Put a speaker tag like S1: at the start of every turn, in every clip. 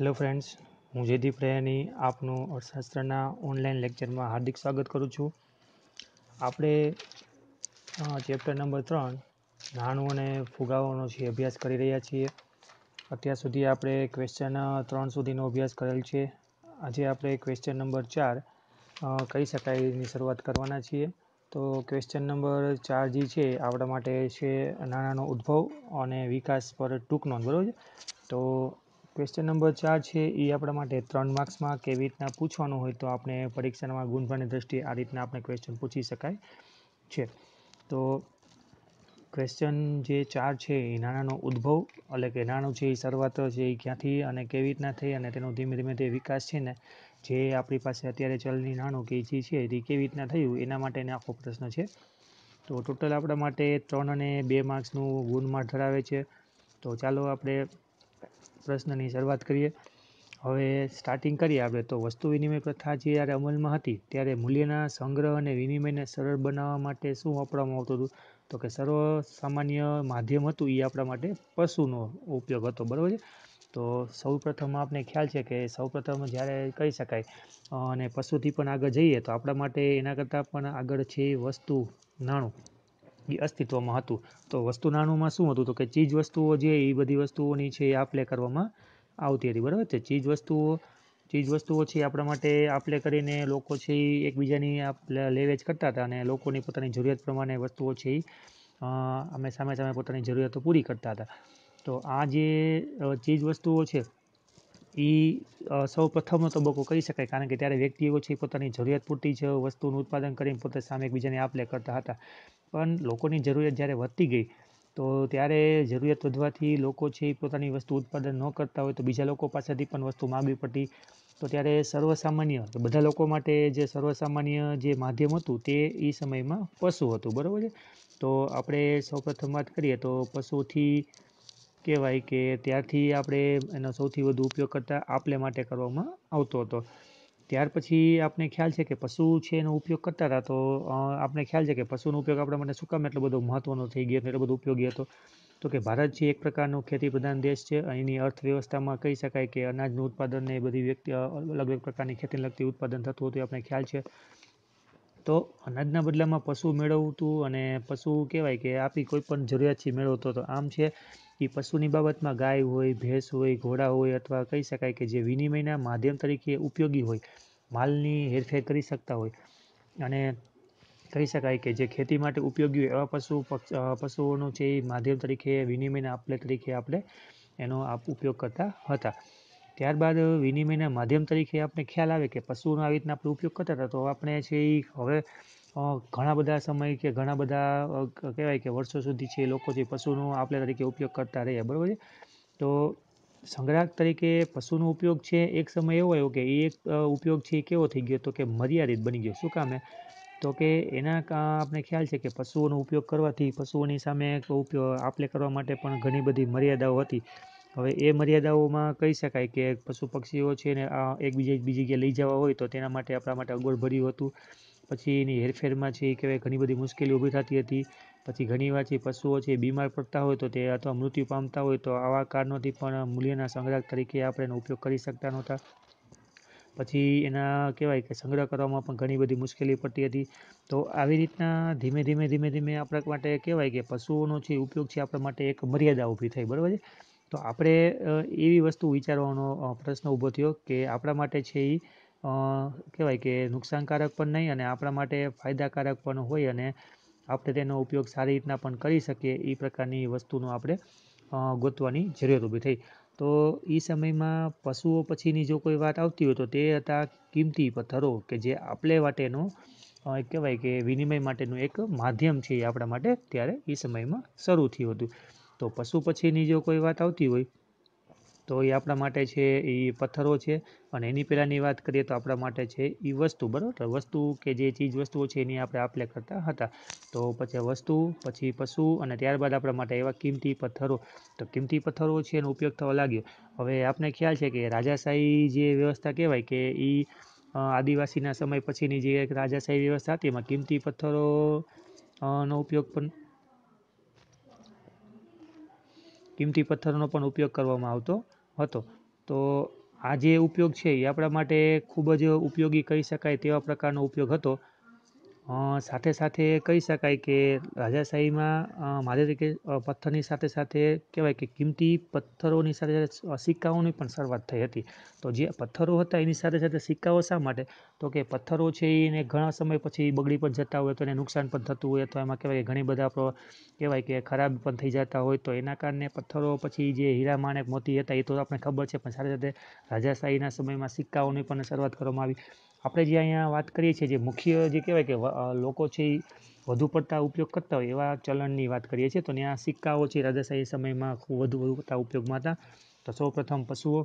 S1: hello friends હું જેદી ફ્રેની આપનું અર્થશાસ્ત્રના online લેક્ચરમાં હાર્દિક સ્વાગત કરું છું આપણે ચેપ્ટર નંબર ત્રણ નાણું અને ફુગાવાનો છે અભ્યાસ કરી રહ્યા છીએ અત્યાર સુધી આપણે ક્વેશ્ચન ત્રણ સુધીનો અભ્યાસ કરેલ છે આજે આપણે ક્વેશ્ચન નંબર ચાર કહી શકાય એની શરૂઆત કરવાના છીએ તો ક્વેશ્ચન નંબર ચાર જે છે આપણા માટે છે નાણાંનો ઉદ્ભવ અને વિકાસ પર ટૂંક નોંધ બરાબર તો ક્વેશ્ચન નંબર ચાર છે એ આપણા માટે ત્રણ માર્ક્સમાં કેવી રીતના પૂછવાનું હોય તો આપણે પરીક્ષામાં ગુણવાની દ્રષ્ટિએ આ રીતના આપણે ક્વેશ્ચન પૂછી શકાય છે તો ક્વેશ્ચન જે ચાર છે એ નાણાંનો ઉદ્ભવ એટલે કે નાણું છે એ શરૂઆત છે એ ક્યાંથી અને કેવી રીતના થઈ અને તેનો ધીમે ધીમે તે વિકાસ છે ને જે આપણી પાસે અત્યારે ચલની નાણું કે જે છે એ કેવી રીતના થયું એના માટેને આખો પ્રશ્ન છે તો ટોટલ આપણા માટે ત્રણ અને બે માર્ક્સનું ગુણમાં ધરાવે છે તો ચાલો આપણે પ્રશ્નની શરૂઆત કરીએ હવે સ્ટાર્ટિંગ કરીએ આપણે તો વસ્તુ વિનિમય પ્રથા જ્યારે અમલમાં હતી ત્યારે મૂલ્યના સંગ્રહ અને વિનિમયને સરળ બનાવવા માટે શું વાપરવામાં આવતું હતું તો કે સર્વ સામાન્ય માધ્યમ હતું એ આપણા માટે પશુનો ઉપયોગ હતો બરાબર છે તો સૌપ્રથમ આપને ખ્યાલ છે કે સૌપ્રથમ જ્યારે કહી શકાય અને પશુથી પણ આગળ જઈએ તો આપણા માટે એના કરતાં પણ આગળ છે વસ્તુ નાણું એ અસ્તિત્વમાં હતું તો વસ્તુ નાણુંમાં શું હતું તો કે ચીજ વસ્તુઓ જે એ બધી વસ્તુઓની છે એ આપ લે કરવામાં આવતી હતી બરાબર છે ચીજ વસ્તુઓ ચીજ વસ્તુઓ છે આપણા માટે આપ લે કરીને લોકો છે એ એકબીજાની આપ લે વેચ કરતા હતા અને લોકોની પોતાની જરૂરિયાત પ્રમાણે વસ્તુઓ છે એ અમે સામે સામે પોતાની જરૂરિયાતો પૂરી કરતા હતા તો આ જે ચીજ વસ્તુઓ છે એ સૌ સૌપ્રથમનો તબક્કો કહી શકાય કારણ કે ત્યારે વ્યક્તિઓ છે પોતાની જરૂરિયાત પૂરતી જ વસ્તુનું ઉત્પાદન કરીને પોતે સામે એકબીજાની આપ લે કરતા હતા પણ લોકોની જરૂરિયાત જ્યારે વધતી ગઈ તો ત્યારે જરૂરિયાત વધવાથી લોકો છે પોતાની વસ્તુ ઉત્પાદન ન કરતા હોય તો બીજા લોકો પાસેથી પણ વસ્તુ માગવી પડતી તો ત્યારે સર્વસામાન્ય બધા લોકો માટે જે સર્વસામાન્ય જે માધ્યમ હતું તે એ સમયમાં પશુ હતું બરાબર છે તો આપણે સૌપ્રથમ વાત કરીએ તો પશુથી કહેવાય કે ત્યારથી આપણે એનો સૌથી વધુ ઉપયોગ કરતાં આપલે માટે કરવામાં આવતો હતો ત્યાર પછી આપણે ખ્યાલ છે કે પશુ છે એનો ઉપયોગ કરતા હતા તો આપણે ખ્યાલ છે કે પશુનો ઉપયોગ આપણા માટે શું કામ એટલો બધો મહત્ત્વનો થઈ ગયો એટલો બધો ઉપયોગી હતો તો કે ભારત છે એક પ્રકારનો ખેતી પ્રધાન દેશ છે અહીંની અર્થવ્યવસ્થામાં કહી શકાય કે અનાજનું ઉત્પાદન ને એ બધી વ્યક્તિ અલગ અલગ પ્રકારની ખેતીને લગતી ઉત્પાદન થતું હતું એ આપણે ખ્યાલ છે તો અનાજના બદલામાં પશુ મેળવતું અને પશુ કહેવાય કે આપી કોઈ પણ જરૂરિયાતથી મેળવતો હતો આમ છે એ પશુની બાબતમાં ગાય હોય ભેંસ હોય ઘોડા હોય અથવા કહી શકાય કે જે વિનિમયના માધ્યમ તરીકે ઉપયોગી હોય માલની હેરફેર કરી શકતા હોય અને કહી શકાય કે જે ખેતી માટે ઉપયોગી હોય એવા પશુ પશુઓનું છે એ માધ્યમ તરીકે વિનિમયના આપલે તરીકે આપણે એનો ઉપયોગ કરતા હતા ત્યારબાદ વિનિમયના માધ્યમ તરીકે આપણે ખ્યાલ આવે કે પશુઓનો આવી રીતના આપણે ઉપયોગ કરતા હતા તો આપણે છે એ હવે ઘણા બધા સમય કે ઘણા બધા કહેવાય કે વર્ષો સુધી છે એ લોકો જે પશુનો આપણે તરીકે ઉપયોગ કરતા રહ્યા બરાબર છે તો સંગ્રાહક તરીકે પશુનો ઉપયોગ છે એક સમય એવો આવ્યો કે એ એક ઉપયોગ છે એ કેવો થઈ ગયો તો કે મર્યાદિત બની ગયો શું કામે તો કે એના આપણે ખ્યાલ છે કે પશુઓનો ઉપયોગ કરવાથી પશુઓની સામે ઉપયોગ આપલે કરવા માટે પણ ઘણી બધી મર્યાદાઓ હતી હવે એ મર્યાદાઓમાં કહી શકાય કે પશુ પક્ષીઓ છે ને એને એકબીજા બીજી જગ્યાએ લઈ જવા હોય તો તેના માટે આપણા માટે ભર્યું હતું પછી એની હેરફેરમાં છે એ કહેવાય ઘણી બધી મુશ્કેલી ઊભી થતી હતી પછી ઘણીવાર છે પશુઓ છે બીમાર પડતા હોય તો તે અથવા મૃત્યુ પામતા હોય તો આવા કારણોથી પણ મૂલ્યના સંગ્રહ તરીકે આપણે એનો ઉપયોગ કરી શકતા નહોતા પછી એના કહેવાય કે સંગ્રહ કરવામાં પણ ઘણી બધી મુશ્કેલી પડતી હતી તો આવી રીતના ધીમે ધીમે ધીમે ધીમે આપણા માટે કહેવાય કે પશુઓનો છે ઉપયોગ છે આપણા માટે એક મર્યાદા ઊભી થઈ બરાબર છે તો આપણે એવી વસ્તુ વિચારવાનો પ્રશ્ન ઊભો થયો કે આપણા માટે છે એ કહેવાય કે નુકસાનકારક પણ નહીં અને આપણા માટે ફાયદાકારક પણ હોય અને આપણે તેનો ઉપયોગ સારી રીતના પણ કરી શકીએ એ પ્રકારની વસ્તુનો આપણે ગોતવાની જરૂરત ઊભી થઈ તો એ સમયમાં પશુઓ પછીની જો કોઈ વાત આવતી હોય તો તે હતા કિંમતી પથ્થરો કે જે આપણે માટેનો કહેવાય કે વિનિમય માટેનું એક માધ્યમ છે એ આપણા માટે ત્યારે એ સમયમાં શરૂ થયું હતું તો પશુ પછીની જો કોઈ વાત આવતી હોય તો એ આપણા માટે છે એ પથ્થરો છે અને એની પહેલાંની વાત કરીએ તો આપણા માટે છે એ વસ્તુ બરાબર વસ્તુ કે જે ચીજ વસ્તુઓ છે એની આપણે આપલે કરતા હતા તો પછી વસ્તુ પછી પશુ અને ત્યારબાદ આપણા માટે એવા કિંમતી પથ્થરો તો કિંમતી પથ્થરો છે એનો ઉપયોગ થવા લાગ્યો હવે આપને ખ્યાલ છે કે રાજાશાહી જે વ્યવસ્થા કહેવાય કે એ આદિવાસીના સમય પછીની જે એક રાજાશાહી વ્યવસ્થા હતી એમાં કિંમતી પથ્થરો નો ઉપયોગ પણ કિંમતી પથ્થરનો પણ ઉપયોગ કરવામાં આવતો હતો તો આ જે ઉપયોગ છે એ આપણા માટે ખૂબ જ ઉપયોગી કહી શકાય તેવા પ્રકારનો ઉપયોગ હતો સાથે સાથે કહી શકાય કે રાજાશાહીમાં મારે તરીકે પથ્થરની સાથે સાથે કહેવાય કે કિંમતી પથ્થરોની સાથે સાથે સિક્કાઓની પણ શરૂઆત થઈ હતી તો જે પથ્થરો હતા એની સાથે સાથે સિક્કાઓ શા માટે તો કે પથ્થરો છે એને ઘણા સમય પછી બગડી પણ જતા હોય તો એને નુકસાન પણ થતું હોય તો એમાં કહેવાય ઘણી બધા કહેવાય કે ખરાબ પણ થઈ જતા હોય તો એના કારણે પથ્થરો પછી જે હીરા માણેક મોતી હતા એ તો આપણને ખબર છે પણ સાથે સાથે રાજાશાહીના સમયમાં સિક્કાઓની પણ શરૂઆત કરવામાં આવી આપણે જે અહીંયા વાત કરીએ છીએ જે મુખ્ય જે કહેવાય કે લોકો છે એ વધુ પડતા ઉપયોગ કરતા હોય એવા ચલણની વાત કરીએ છીએ તો ત્યાં સિક્કાઓ છે રાજાશાહી સમયમાં ખૂબ વધુ વધુ પડતા ઉપયોગમાં હતા તો સૌપ્રથમ પશુઓ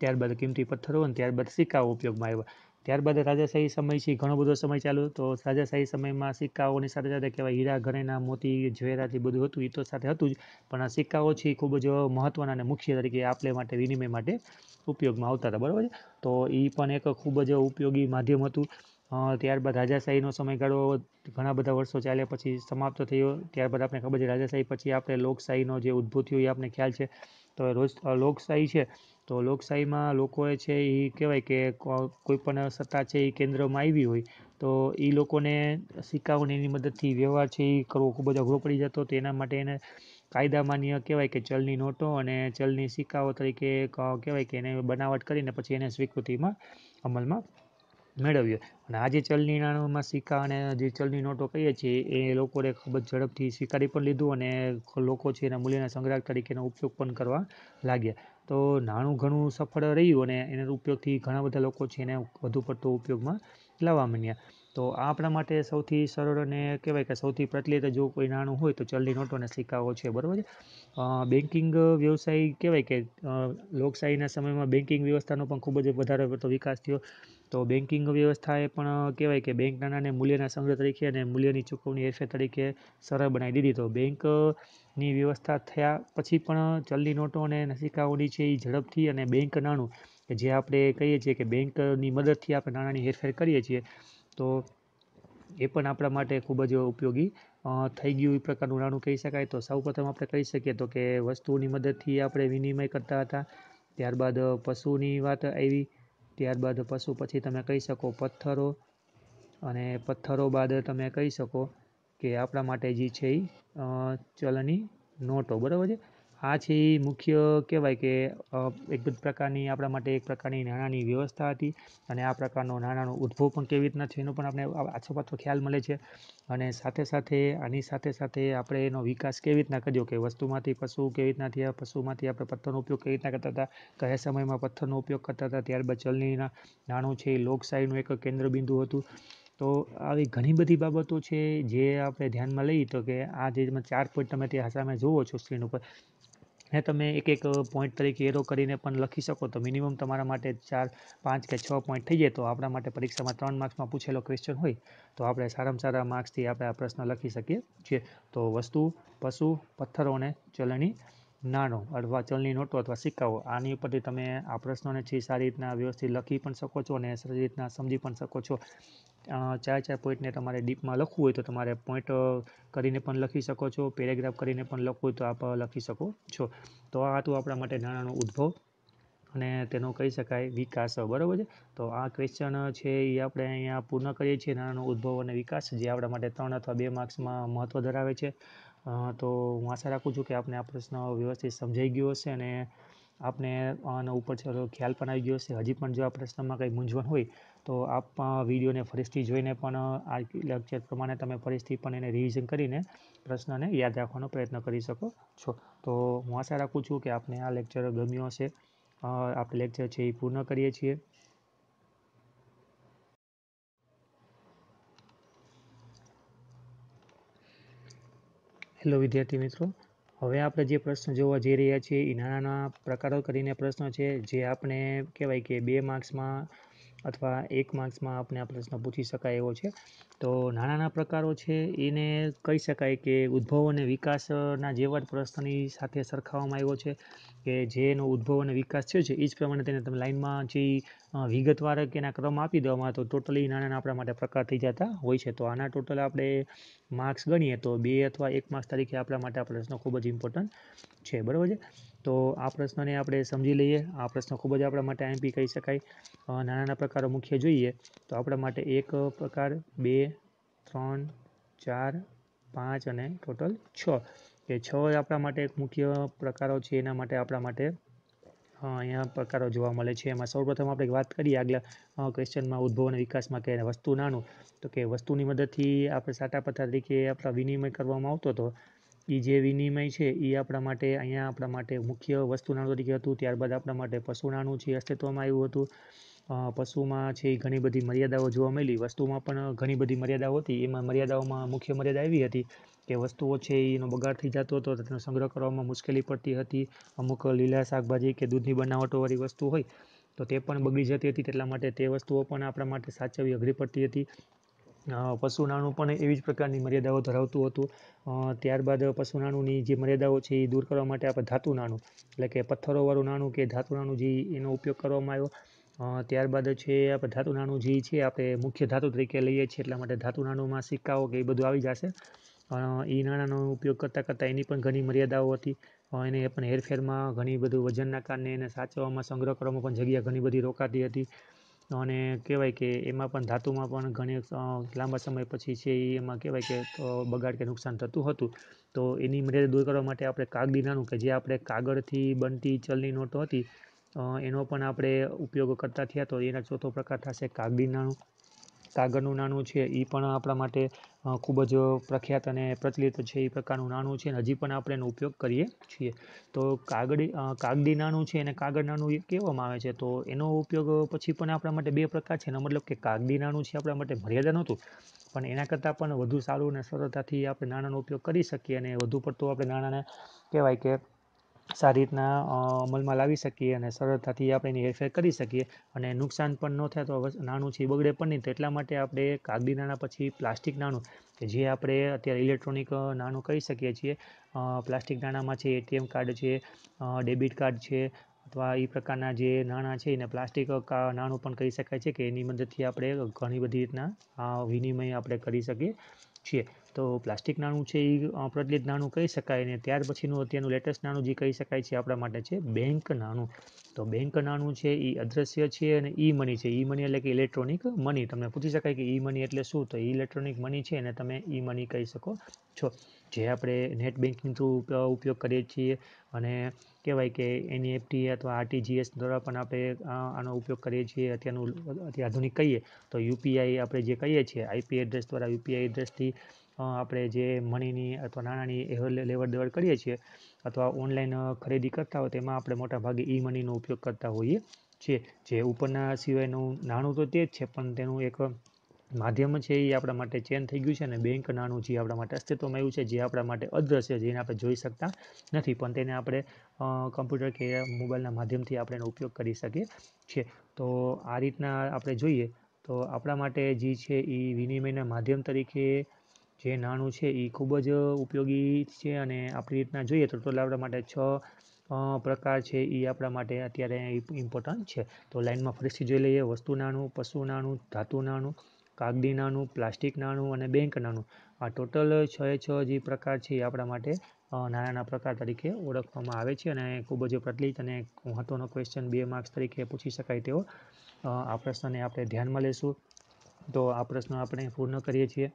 S1: ત્યારબાદ કિંમતી પથ્થરો અને ત્યારબાદ સિક્કાઓ ઉપયોગમાં આવ્યા ત્યારબાદ રાજાશાહી સમય છે ઘણો બધો સમય ચાલુ તો રાજાશાહી સમયમાં સિક્કાઓની સાથે સાથે કહેવાય હીરા ઘરેણા મોતી ઝવેરાથી બધું હતું એ તો સાથે હતું જ પણ આ સિક્કાઓ છે એ ખૂબ જ મહત્ત્વના અને મુખ્ય તરીકે આપલે માટે વિનિમય માટે ઉપયોગમાં આવતા હતા બરાબર તો એ પણ એક ખૂબ જ ઉપયોગી માધ્યમ હતું ત્યારબાદ રાજાશાહીનો સમયગાળો ઘણા બધા વર્ષો ચાલ્યા પછી સમાપ્ત થયો ત્યારબાદ આપણે ખબર છે રાજાશાહી પછી આપણે લોકશાહીનો જે ઉદ્ભવ થયો એ આપણે ખ્યાલ છે તો રોજ લોકશાહી છે તો લોકશાહીમાં લોકોએ છે એ કહેવાય કે કોઈ પણ સત્તા છે એ કેન્દ્રમાં આવી હોય તો એ લોકોને સિક્કાઓને એની મદદથી વ્યવહાર છે એ કરવો ખૂબ જ અઘરો પડી જતો તો એના માટે એને કાયદા માન્ય કહેવાય કે ચલની નોટો અને ચલની સિક્કાઓ તરીકે કહેવાય કે એને બનાવટ કરીને પછી એને સ્વીકૃતિમાં અમલમાં મેળવ્યો અને આજે ચલણી નાણાંમાં સિક્કા અને જે ચલણી નોટો કહીએ છીએ એ લોકોએ ખૂબ જ ઝડપથી સ્વીકારી પણ લીધું અને લોકો છે એના મૂલ્યના સંગ્રાહક તરીકેનો ઉપયોગ પણ કરવા લાગ્યા તો નાણું ઘણું સફળ રહ્યું અને એના ઉપયોગથી ઘણા બધા લોકો છે એને વધુ પડતો ઉપયોગમાં લાવવા માંડ્યા તો આ આપણા માટે સૌથી સરળ અને કહેવાય કે સૌથી પ્રચલિત જો કોઈ નાણું હોય તો ચલણી નોટો અને સિક્કાઓ છે બરાબર છે બેન્કિંગ વ્યવસાય કહેવાય કે લોકશાહીના સમયમાં બેન્કિંગ વ્યવસ્થાનો પણ ખૂબ જ વધારે પડતો વિકાસ થયો તો બેન્કિંગ વ્યવસ્થા એ પણ કહેવાય કે બેન્ક નાણાંને મૂલ્યના સંગ્રહ તરીકે અને મૂલ્યની ચૂકવણી હેરફેર તરીકે સરળ બનાવી દીધી તો બેન્કની વ્યવસ્થા થયા પછી પણ ચલણી નોટો અને નસિકાઓની છે એ ઝડપથી અને બેન્ક નાણું કે જે આપણે કહીએ છીએ કે બેન્કની મદદથી આપણે નાણાંની હેરફેર કરીએ છીએ તો એ પણ આપણા માટે ખૂબ જ ઉપયોગી થઈ ગયું એ પ્રકારનું નાણું કહી શકાય તો સૌપ્રથમ આપણે કહી શકીએ તો કે વસ્તુઓની મદદથી આપણે વિનિમય કરતા હતા ત્યારબાદ પશુની વાત આવી ત્યારબાદ પશુ પછી તમે કહી શકો પથ્થરો અને પથ્થરો બાદ તમે કહી શકો કે આપણા માટે જે છે એ ચલણી નોટો બરાબર છે આ છે એ મુખ્ય કહેવાય કે એક પ્રકારની આપણા માટે એક પ્રકારની નાણાંની વ્યવસ્થા હતી અને આ પ્રકારનો નાણાંનો ઉદ્ભવ પણ કેવી રીતના છે એનો પણ આપણે આછો પાછો ખ્યાલ મળે છે અને સાથે સાથે આની સાથે સાથે આપણે એનો વિકાસ કેવી રીતના કર્યો કે વસ્તુમાંથી પશુ કેવી રીતના થયા પશુમાંથી આપણે પથ્થરનો ઉપયોગ કેવી રીતના કરતા હતા કયા સમયમાં પથ્થરનો ઉપયોગ કરતા હતા ત્યારબાદ ચલણીના નાણું છે એ લોકશાહીનું એક કેન્દ્રબિંદુ હતું તો આવી ઘણી બધી બાબતો છે જે આપણે ધ્યાનમાં લઈએ તો કે આ જે ચાર પોઈન્ટ તમે ત્યાં સામે જુઓ છો સ્ક્રીન ઉપર ને તમે એક એક પોઈન્ટ તરીકે એરો કરીને પણ લખી શકો તો મિનિમમ તમારા માટે ચાર પાંચ કે છ પોઈન્ટ થઈ જાય તો આપણા માટે પરીક્ષામાં ત્રણ માર્ક્સમાં પૂછેલો ક્વેશ્ચન હોય તો આપણે સારામાં સારા માર્ક્સથી આપણે આ પ્રશ્ન લખી શકીએ છીએ તો વસ્તુ પશુ પથ્થરો અને ચલણી નાનો અથવા ચલણી નોટો અથવા સિક્કાઓ આની ઉપરથી તમે આ પ્રશ્નોને છે સારી રીતના વ્યવસ્થિત લખી પણ શકો છો અને સારી રીતના સમજી પણ શકો છો ચાર ચાર પોઈન્ટને તમારે ડીપમાં લખવું હોય તો તમારે પોઈન્ટ કરીને પણ લખી શકો છો પેરેગ્રાફ કરીને પણ લખવું હોય તો આપ લખી શકો છો તો આ હતું આપણા માટે નાણાંનો ઉદ્ભવ અને તેનો કહી શકાય વિકાસ બરાબર છે તો આ ક્વેશ્ચન છે એ આપણે અહીંયા પૂર્ણ કરીએ છીએ નાણાંનો ઉદ્ભવ અને વિકાસ જે આપણા માટે ત્રણ અથવા બે માર્ક્સમાં મહત્ત્વ ધરાવે છે તો હું આશા રાખું છું કે આપણે આ પ્રશ્ન વ્યવસ્થિત સમજાઈ ગયો હશે અને આપને આના ઉપર ચાલો ખ્યાલ પણ આવી ગયો હશે હજી પણ જો આ પ્રશ્નમાં કંઈ મૂંઝવણ હોય તો આપ પણ વિડીયોને ફરીથી જોઈને પણ આ લેક્ચર પ્રમાણે તમે ફરીથી પણ એને રિવિઝન કરીને પ્રશ્નને યાદ રાખવાનો પ્રયત્ન કરી શકો છો તો હું આશા રાખું છું કે આપને આ લેક્ચર ગમ્યો હશે આપણે લેક્ચર છે એ પૂર્ણ કરીએ છીએ હેલો વિદ્યાર્થી મિત્રો હવે આપણે જે પ્રશ્ન જોવા જઈ રહ્યા છીએ એ નાના નાના પ્રકારો કરીને પ્રશ્નો છે જે આપણે કહેવાય કે બે માર્ક્સમાં અથવા એક માર્ક્સમાં આપણે આ પ્રશ્ન પૂછી શકાય એવો છે તો નાના નાના પ્રકારો છે એને કહી શકાય કે ઉદ્ભવ અને વિકાસના જેવા જ પ્રશ્નની સાથે સરખાવવામાં આવ્યો છે કે જેનો ઉદ્ભવ અને વિકાસ થયો છે એ જ પ્રમાણે તેને તમે લાઇનમાં જે વિગતવાર કે એના ક્રમ આપી દેવામાં તો ટોટલી નાના આપણા માટે પ્રકાર થઈ જતા હોય છે તો આના ટોટલ આપણે માર્ક્સ ગણીએ તો બે અથવા એક માર્ક્સ તરીકે આપણા માટે આ પ્રશ્ન ખૂબ જ ઇમ્પોર્ટન્ટ છે બરાબર છે તો આ પ્રશ્નને આપણે સમજી લઈએ આ પ્રશ્ન ખૂબ જ આપણા માટે આઈએમપી કહી શકાય નાના નાના પ્રકારો મુખ્ય જોઈએ તો આપણા માટે એક પ્રકાર બે ત્રણ ચાર પાંચ અને ટોટલ છ એ છ આપણા માટે એક મુખ્ય પ્રકારો છે એના માટે આપણા માટે અહીંયા પ્રકારો જોવા મળે છે એમાં સૌપ્રથમ આપણે વાત કરીએ આગલા ક્વેશ્ચનમાં ઉદ્ભવ અને વિકાસમાં કે વસ્તુ નાનું તો કે વસ્તુની મદદથી આપણે સાટા પથ્થર તરીકે આપણા વિનિમય કરવામાં આવતો હતો એ જે વિનિમય છે એ આપણા માટે અહીંયા આપણા માટે મુખ્ય વસ્તુ તરીકે હતું ત્યારબાદ આપણા માટે પશુ નાણું છે અસ્તિત્વમાં આવ્યું હતું પશુમાં છે એ ઘણી બધી મર્યાદાઓ જોવા મળી વસ્તુમાં પણ ઘણી બધી મર્યાદાઓ હતી એમાં મર્યાદાઓમાં મુખ્ય મર્યાદા આવી હતી કે વસ્તુઓ છે એનો બગાડ થઈ જતો હતો તેનો સંગ્રહ કરવામાં મુશ્કેલી પડતી હતી અમુક લીલા શાકભાજી કે દૂધની બનાવટોવાળી વસ્તુ હોય તો તે પણ બગડી જતી હતી તેટલા માટે તે વસ્તુઓ પણ આપણા માટે સાચવવી અઘરી પડતી હતી પશુનાણું પણ એવી જ પ્રકારની મર્યાદાઓ ધરાવતું હતું ત્યારબાદ પશુનાણુંની જે મર્યાદાઓ છે એ દૂર કરવા માટે આપણે ધાતુનાણું એટલે કે પથ્થરોવાળું નાણું કે ધાતુનાણું જે એનો ઉપયોગ કરવામાં આવ્યો ત્યારબાદ છે આપણે ધાતુનાણું જે છે આપણે મુખ્ય ધાતુ તરીકે લઈએ છીએ એટલા માટે ધાતુનાણુંમાં સિક્કાઓ કે એ બધું આવી જશે એ નાણાંનો ઉપયોગ કરતાં કરતાં એની પણ ઘણી મર્યાદાઓ હતી એને પણ હેરફેરમાં ઘણી બધું વજનના કારણે એને સાચવવામાં સંગ્રહ કરવામાં પણ જગ્યા ઘણી બધી રોકાતી હતી અને કહેવાય કે એમાં પણ ધાતુમાં પણ ઘણી લાંબા સમય પછી છે એ એમાં કહેવાય કે બગાડ કે નુકસાન થતું હતું તો એની મર્યાદા દૂર કરવા માટે આપણે કાગડીનાનું કે જે આપણે કાગળથી બનતી ચલની નોટો હતી એનો પણ આપણે ઉપયોગ કરતા થયા તો એના ચોથો પ્રકાર થશે કાગડી સાગરનું નાણું છે એ પણ આપણા માટે ખૂબ જ પ્રખ્યાત અને પ્રચલિત છે એ પ્રકારનું નાણું છે અને હજી પણ આપણે એનો ઉપયોગ કરીએ છીએ તો કાગડી કાગડી નાણું છે એને કાગળ નાણું એ કહેવામાં આવે છે તો એનો ઉપયોગ પછી પણ આપણા માટે બે પ્રકાર છે એનો મતલબ કે કાગડી નાણું છે આપણા માટે મર્યાદા નહોતું પણ એના કરતાં પણ વધુ સારું અને સરળતાથી આપણે નાણાંનો ઉપયોગ કરી શકીએ અને વધુ પડતું આપણે નાણાંને કહેવાય કે સારી રીતના અમલમાં લાવી શકીએ અને સરળતાથી આપણે એની હેરફેર કરી શકીએ અને નુકસાન પણ ન થાય તો નાણું છે એ બગડે પણ નહીં તો એટલા માટે આપણે કાગડી નાણાં પછી પ્લાસ્ટિક નાણું કે જે આપણે અત્યારે ઇલેક્ટ્રોનિક નાણું કહી શકીએ છીએ પ્લાસ્ટિક નાણાંમાં છે એટીએમ કાર્ડ છે ડેબિટ કાર્ડ છે અથવા એ પ્રકારના જે નાણાં છે એને પ્લાસ્ટિક નાણું પણ કહી શકાય છે કે એની મદદથી આપણે ઘણી બધી રીતના વિનિમય આપણે કરી શકીએ છીએ તો પ્લાસ્ટિક નાણું છે એ પ્રચલિત નાણું કહી શકાય ને ત્યાર પછીનું અત્યારનું લેટેસ્ટ નાણું જે કહી શકાય છે આપણા માટે છે બેંક નાણું તો બેંક નાણું છે એ અદ્રશ્ય છે અને ઈ મની છે ઈ મની એટલે કે ઇલેક્ટ્રોનિક મની તમને પૂછી શકાય કે ઈ મની એટલે શું તો ઇલેક્ટ્રોનિક મની છે અને તમે ઈ મની કહી શકો છો જે આપણે નેટ બેન્કિંગ થ્રુ ઉપયોગ કરીએ છીએ અને કહેવાય કે એનઈએફટી e અથવા આરટીજીએસ દ્વારા પણ આપણે આનો ઉપયોગ કરીએ છીએ અત્યારનું અત્યાધુનિક કહીએ તો યુપીઆઈ આપણે જે કહીએ છીએ આઈપી એડ્રેસ દ્વારા યુપીઆઈ એડ્રેસથી આપણે જે મણીની અથવા નાણાંની લેવડ દેવડ કરીએ છીએ અથવા ઓનલાઈન ખરીદી કરતા હોય તેમાં આપણે મોટાભાગે ઈ મનીનો ઉપયોગ કરતા હોઈએ છીએ જે ઉપરના સિવાયનું નાણું તો તે જ છે પણ તેનું એક માધ્યમ છે એ આપણા માટે ચેન્જ થઈ ગયું છે અને બેંક નાણું જે આપણા માટે અસ્તિત્વમાં આવ્યું છે જે આપણા માટે અદ્રશ્ય જેને આપણે જોઈ શકતા નથી પણ તેને આપણે કમ્પ્યુટર કે મોબાઈલના માધ્યમથી આપણે એનો ઉપયોગ કરી શકીએ છીએ તો આ રીતના આપણે જોઈએ તો આપણા માટે જે છે એ વિનિમયના માધ્યમ તરીકે જે નાણું છે એ ખૂબ જ ઉપયોગી છે અને આપણી રીતના જોઈએ તો ટોટલ આપણા માટે છ પ્રકાર છે એ આપણા માટે અત્યારે ઇમ્પોર્ટન્ટ છે તો લાઇનમાં ફરીથી જોઈ લઈએ વસ્તુ નાનું પશુ નાનું ધાતુ નાનું કાગદી નાનું પ્લાસ્ટિક નાણું અને બેંક નાનું આ ટોટલ છ એ છ જે પ્રકાર છે એ આપણા માટે નાના પ્રકાર તરીકે ઓળખવામાં આવે છે અને ખૂબ જ પ્રચલિત અને મહત્ત્વનો ક્વેશ્ચન બે માર્ક્સ તરીકે પૂછી શકાય તેવો આ પ્રશ્નને આપણે ધ્યાનમાં લઈશું તો આ પ્રશ્ન આપણે પૂર્ણ કરીએ છીએ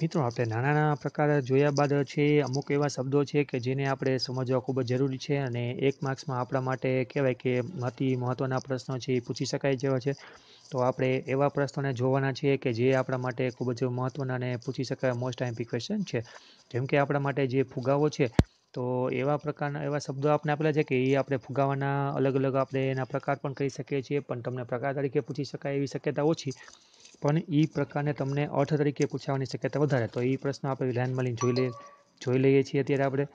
S1: મિત્રો આપણે નાના નાના પ્રકાર જોયા બાદ છે અમુક એવા શબ્દો છે કે જેને આપણે સમજવા ખૂબ જ જરૂરી છે અને એક માર્ક્સમાં આપણા માટે કહેવાય કે અતિ મહત્ત્વના પ્રશ્નો છે એ પૂછી શકાય જેવા છે તો આપણે એવા પ્રશ્નોને જોવાના છીએ કે જે આપણા માટે ખૂબ જ મહત્ત્વના અને પૂછી શકાય મોસ્ટ આઈમ્પી ક્વેશ્ચન છે જેમ કે આપણા માટે જે ફુગાવો છે તો એવા પ્રકારના એવા શબ્દો આપણે આપેલા છે કે એ આપણે ફુગાવાના અલગ અલગ આપણે એના પ્રકાર પણ કહી શકીએ છીએ પણ તમને પ્રકાર તરીકે પૂછી શકાય એવી શક્યતા ઓછી પણ એ પ્રકારને તમને અર્થ તરીકે પૂછાવાની શક્યતા વધારે તો એ પ્રશ્ન આપણે ધ્યાનમાં મળીને જોઈ લઈએ જોઈ લઈએ છીએ અત્યારે આપણે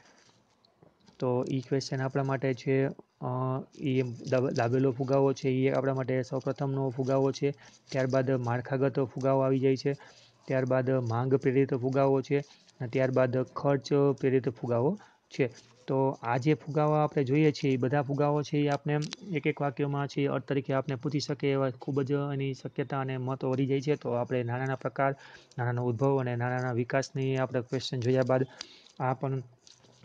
S1: તો એ ક્વેશ્ચન આપણા માટે છે એ દાબેલો ફુગાવો છે એ આપણા માટે સૌપ્રથમનો ફુગાવો છે ત્યારબાદ માળખાગત ફુગાવો આવી જાય છે ત્યારબાદ માંગ પ્રેરિત ફુગાવો છે અને ત્યારબાદ ખર્ચ પ્રેરિત ફુગાવો છે તો આ જે ફુગાવા આપણે જોઈએ છીએ એ બધા ફુગાવાઓ છે એ આપણે એક એક વાક્યમાં છે અર્થ તરીકે આપણે પૂછી શકે એવા ખૂબ જ એની શક્યતા અને મહત્ત્વ વધી જાય છે તો આપણે નાનાના પ્રકાર નાનાનો ઉદ્ભવ અને નાનાના વિકાસની આપણે ક્વેશ્ચન જોયા બાદ આ પણ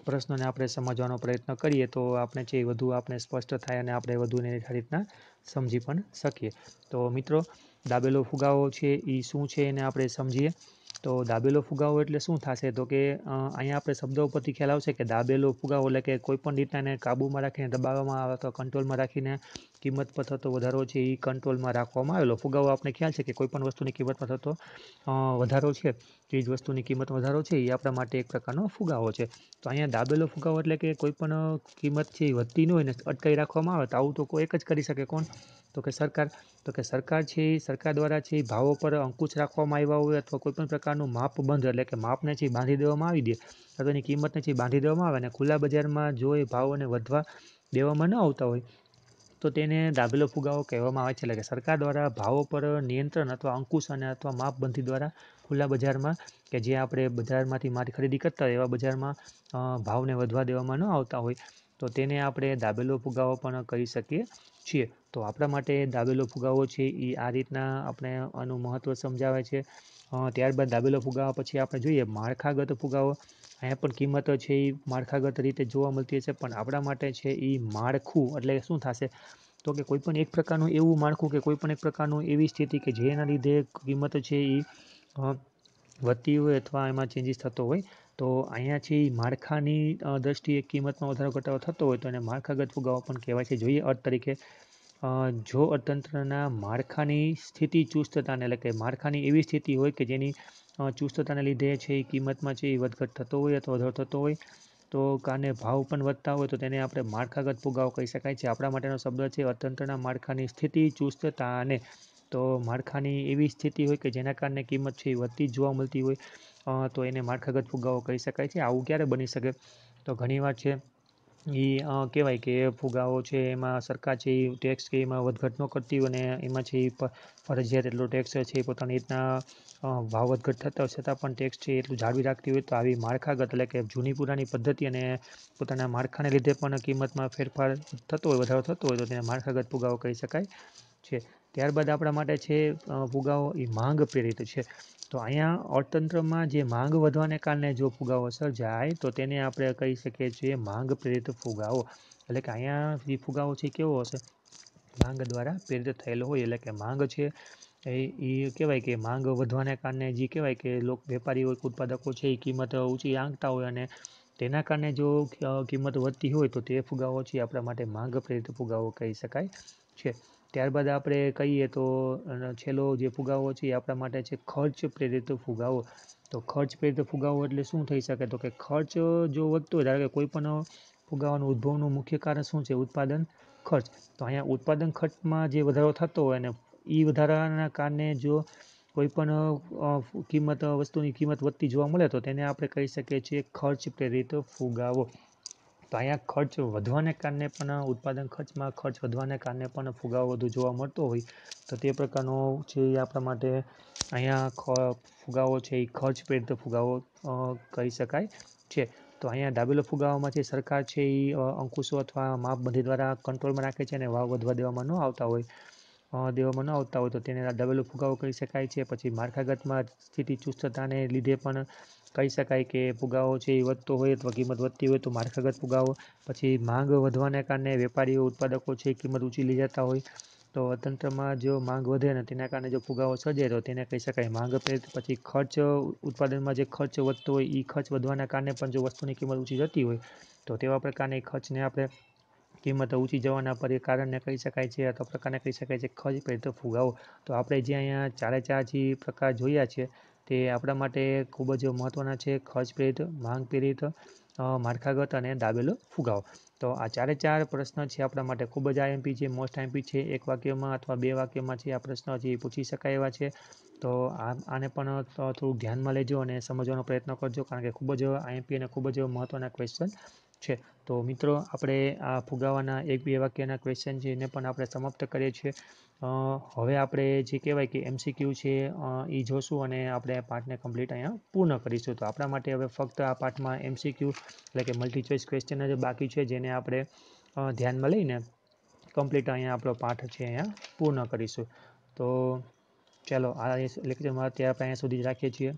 S1: પ્રશ્નોને આપણે સમજવાનો પ્રયત્ન કરીએ તો આપણે છે એ વધુ આપણે સ્પષ્ટ થાય અને આપણે વધુને આ રીતના સમજી પણ શકીએ તો મિત્રો દાબેલો ફુગાવો છે એ શું છે એને આપણે સમજીએ તો દાબેલો ફુગાવો એટલે શું થશે તો કે અહીંયા આપણે શબ્દો પરથી ખ્યાલ આવશે કે દાબેલો ફુગાવો એટલે કે કોઈપણ રીતના એને કાબૂમાં રાખીને દબાવવામાં આવે અથવા કંટ્રોલમાં રાખીને કિંમતમાં થતો વધારો છે એ કંટ્રોલમાં રાખવામાં આવેલો ફુગાવો આપણે ખ્યાલ છે કે કોઈપણ વસ્તુની કિંમતમાં થતો વધારો છે એ જ વસ્તુની કિંમત વધારો છે એ આપણા માટે એક પ્રકારનો ફુગાવો છે તો અહીંયા દાબેલો ફુગાવો એટલે કે કોઈપણ કિંમત છે એ વધતી ન હોય ને અટકાવી રાખવામાં આવે તો આવું તો કોઈ એક જ કરી શકે કોણ તો કે સરકાર તો કે સરકાર છે એ સરકાર દ્વારા છે ભાવો પર અંકુશ રાખવામાં આવ્યા હોય અથવા કોઈપણ પ્રકારનું માપ બંધ એટલે કે માપને છે બાંધી દેવામાં આવી દે અથવા એની કિંમતને છે બાંધી દેવામાં આવે અને ખુલ્લા બજારમાં જો એ ભાવોને વધવા દેવામાં ન આવતા હોય તો તેને દાબેલો ફુગાવો કહેવામાં આવે છે એટલે કે સરકાર દ્વારા ભાવો પર નિયંત્રણ અથવા અંકુશ અને અથવા માપબંધી દ્વારા ખુલ્લા બજારમાં કે જે આપણે બજારમાંથી માલ ખરીદી કરતા હોય એવા બજારમાં ભાવને વધવા દેવામાં ન આવતા હોય તો તેને આપણે દાબેલો ફુગાવો પણ કહી શકીએ છીએ તો આપણા માટે દાબેલો ફુગાવો છે એ આ રીતના આપણે આનું મહત્ત્વ સમજાવે છે ત્યારબાદ દાબેલો ફુગાવા પછી આપણે જોઈએ માળખાગત ફુગાવો અહીંયા પણ કિંમતો છે એ માળખાગત રીતે જોવા મળતી હશે પણ આપણા માટે છે એ માળખું એટલે શું થશે તો કે કોઈપણ એક પ્રકારનું એવું માળખું કે કોઈપણ એક પ્રકારનું એવી સ્થિતિ કે જેના લીધે કિંમત છે એ વધતી હોય અથવા એમાં ચેન્જીસ થતો હોય તો અહીંયાથી માળખાની દ્રષ્ટિએ કિંમતમાં વધારો ઘટાડો થતો હોય તો એને માળખાગત ફુગાવો પણ કહેવાય છે જોઈએ અર્થ તરીકે જો અર્થતંત્રના માળખાની સ્થિતિ ચુસ્તતાને એટલે કે માળખાની એવી સ્થિતિ હોય કે જેની ચુસ્તતાને લીધે છે એ કિંમતમાં છે એ વધઘટ થતો હોય અથવા વધારો થતો હોય તો કાને ભાવ પણ વધતા હોય તો તેને આપણે માળખાગત ફુગાવો કહી શકાય છે આપણા માટેનો શબ્દ છે અર્થતંત્રના માળખાની સ્થિતિ ચુસ્તતા અને તો માળખાની એવી સ્થિતિ હોય કે જેના કારણે કિંમત છે એ વધતી જોવા મળતી હોય તો એને માળખાગત ફુગાવો કહી શકાય છે આવું ક્યારે બની શકે તો ઘણીવાર છે એ કહેવાય કે ફુગાવો છે એમાં સરકાર છે એ ટેક્સ કે એમાં વધઘટ ન કરતી અને એમાં છે એ ફરજિયાત એટલો ટેક્સ છે એ પોતાની રીતના ભાવ વધઘટ થતા છતાં પણ ટેક્સ છે એટલું જાળવી રાખતી હોય તો આવી માળખાગત એટલે કે જૂની પુરાની પદ્ધતિ અને પોતાના માળખાને લીધે પણ કિંમતમાં ફેરફાર થતો હોય વધારો થતો હોય તો તેને માળખાગત ફુગાવો કહી શકાય છે ત્યારબાદ આપણા માટે છે ફુગાવો એ માંગ પ્રેરિત છે તો અહીંયા અર્થતંત્રમાં જે માંગ વધવાને કારણે જો ફુગાવો સર્જાય તો તેને આપણે કહી શકીએ છીએ માંગ પ્રેરિત ફુગાવો એટલે કે અહીંયા જે ફુગાવો છે કેવો હશે માંગ દ્વારા પ્રેરિત થયેલો હોય એટલે કે માંગ છે એ એ કહેવાય કે માંગ વધવાને કારણે જે કહેવાય કે લોક વેપારીઓ ઉત્પાદકો છે એ કિંમત ઊંચી આંકતા હોય અને તેના કારણે જો કિંમત વધતી હોય તો તે ફુગાવો છે આપણા માટે માંગ પ્રેરિત ફુગાવો કહી શકાય છે ત્યારબાદ આપણે કહીએ તો છેલ્લો જે ફુગાવો છે એ આપણા માટે છે ખર્ચ પ્રેરિત ફુગાવો તો ખર્ચ પ્રેરિત ફુગાવો એટલે શું થઈ શકે તો કે ખર્ચ જો વધતો હોય ધારો કે કોઈપણ પણ ફુગાવાનું ઉદ્ભવનું મુખ્ય કારણ શું છે ઉત્પાદન ખર્ચ તો અહીંયા ઉત્પાદન ખર્ચમાં જે વધારો થતો હોય અને એ વધારાના કારણે જો કોઈ પણ કિંમત વસ્તુની કિંમત વધતી જોવા મળે તો તેને આપણે કહી શકીએ છીએ ખર્ચ પ્રેરિત ફુગાવો તો અહીંયા ખર્ચ વધવાને કારણે પણ ઉત્પાદન ખર્ચમાં ખર્ચ વધવાને કારણે પણ ફુગાવો વધુ જોવા મળતો હોય તો તે પ્રકારનો જે આપણા માટે અહીંયા ફુગાવો છે એ ખર્ચ પેટ ફુગાવો કહી શકાય છે તો અહીંયા ડાબેલો ફુગાવામાંથી સરકાર છે એ અંકુશો અથવા માપબંધી દ્વારા કંટ્રોલમાં રાખે છે અને વાવ વધવા દેવામાં ન આવતા હોય દેવામાં ન આવતા હોય તો તેને ડાબેલો ફુગાવો કહી શકાય છે પછી માળખાગતમાં સ્થિતિ ચુસ્તતાને લીધે પણ કહી શકાય કે ફુગાવો છે એ વધતો હોય અથવા કિંમત વધતી હોય તો માળખાગત ફુગાવો પછી માંગ વધવાને કારણે વેપારીઓ ઉત્પાદકો છે કિંમત ઊંચી લઈ જતા હોય તો તંત્રમાં જો માંગ વધે ને તેના કારણે જો ફુગાવો સજે તો તેને કહી શકાય માંગ પ્રેરિત પછી ખર્ચ ઉત્પાદનમાં જે ખર્ચ વધતો હોય એ ખર્ચ વધવાના કારણે પણ જો વસ્તુની કિંમત ઊંચી જતી હોય તો તેવા પ્રકારની ખર્ચને આપણે કિંમત ઊંચી જવાના પર એ કારણને કહી શકાય છે અથવા પ્રકારને કહી શકાય છે ખર્ચ પ્રેરિત ફુગાવો તો આપણે જે અહીંયા ચારે ચાર જે પ્રકાર જોયા છે તે આપણા માટે ખૂબ જ મહત્ત્વના છે ખર્ચ પ્રેરિત માંગ પ્રેરિત માળખાગત અને દાબેલો ફુગાવો તો આ ચારે ચાર પ્રશ્ન છે આપણા માટે ખૂબ જ આઈએમપી છે મોસ્ટ આઈએમપી છે એક વાક્યમાં અથવા બે વાક્યમાં છે આ પ્રશ્ન છે એ પૂછી શકાય એવા છે તો આ આને પણ થોડુંક ધ્યાનમાં લેજો અને સમજવાનો પ્રયત્ન કરજો કારણ કે ખૂબ જ આઈએમપી અને ખૂબ જ મહત્ત્વના ક્વેશ્ચન છે તો મિત્રો આપણે આ ફુગાવાના એક બે વાક્યના ક્વેશ્ચન છે એને પણ આપણે સમાપ્ત કરીએ છીએ હવે આપણે જે કહેવાય કે એમસીક્યુ છે એ જોશું અને આપણે પાઠને કમ્પ્લીટ અહીંયા પૂર્ણ કરીશું તો આપણા માટે હવે ફક્ત આ પાઠમાં એમસીક્યુ એટલે કે મલ્ટી ચોઇસ ક્વેશ્ચન જ બાકી છે જેને આપણે ધ્યાનમાં લઈને કમ્પ્લીટ અહીંયા આપણો પાઠ છે અહીંયા પૂર્ણ કરીશું તો ચાલો આ લેક્ચરમાં અત્યારે આપણે અહીંયા સુધી જ રાખીએ છીએ